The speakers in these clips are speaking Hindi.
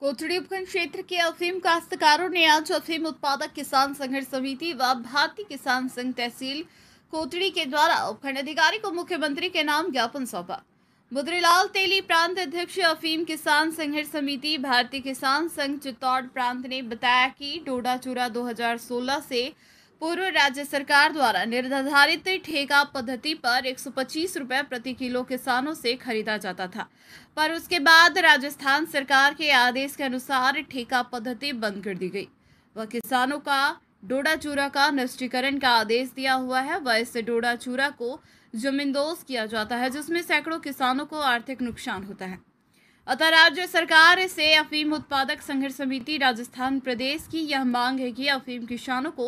कोथड़ी उपखंड क्षेत्र के अफीम काश्तकारों ने आज अफीम उत्पादक किसान संघर्ष समिति व भारतीय किसान संघ तहसील कोथड़ी के द्वारा उपखंड अधिकारी को मुख्यमंत्री के नाम ज्ञापन सौंपा बुद्रीलाल तेली प्रांत अध्यक्ष अफीम किसान संघर्ष समिति भारतीय किसान संघ चित्तौड़ प्रांत ने बताया कि डोडा चूरा दो से पूर्व राज्य सरकार द्वारा निर्धारित ठेका पद्धति पर 125 रुपए प्रति किलो किसानों से खरीदा जाता था पर उसके बाद राजस्थान सरकार के आदेश के अनुसार ठेका पद्धति बंद कर दी गई वह किसानों का डोडा चूरा का नष्टीकरण का आदेश दिया हुआ है वह इस डोडा चूरा को जमींदोज किया जाता है जिसमें सैकड़ों किसानों को आर्थिक नुकसान होता है अतः राज्य सरकार से अफीम उत्पादक संघर्ष समिति राजस्थान प्रदेश की यह मांग है कि अफीम किसानों को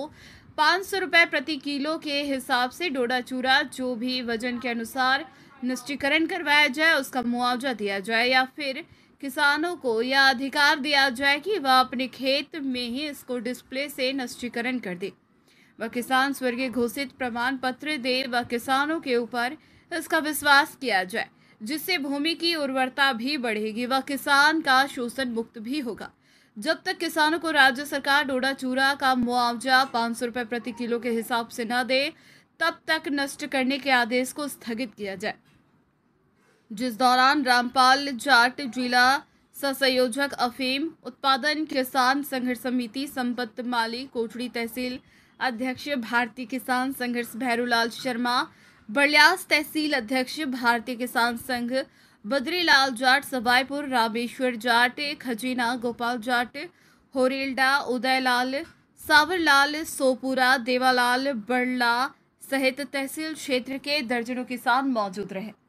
पाँच सौ रुपये प्रति किलो के हिसाब से डोडा चूरा जो भी वजन के अनुसार निष्ठीकरण करवाया जाए उसका मुआवजा दिया जाए या फिर किसानों को यह अधिकार दिया जाए कि वह अपने खेत में ही इसको डिस्प्ले से नष्टीकरण कर दे वह किसान स्वर्गीय घोषित प्रमाण पत्र दे व किसानों के ऊपर इसका विश्वास किया जाए जिससे भूमि की उर्वरता भी बढ़ेगी व किसान का शोषण मुक्त भी होगा जब तक किसानों को राज्य सरकार डोडा चूरा का मुआवजा पाँच सौ रुपये प्रति किलो के हिसाब से न दे तब तक नष्ट करने के आदेश को स्थगित किया जाए जिस दौरान रामपाल जाट जिला सहसंयोजक अफीम उत्पादन किसान संघर्ष समिति संपत माली कोचड़ी तहसील अध्यक्ष भारतीय किसान संघर्ष भैरूलाल शर्मा बड़ियास तहसील अध्यक्ष भारतीय किसान संघ बद्रीलाल जाट सबाईपुर रामेश्वर जाट खजीना गोपाल जाट होरेलडा उदयलाल सावरलाल सोपुरा देवालाल बड़ला सहित तहसील क्षेत्र के दर्जनों किसान मौजूद रहे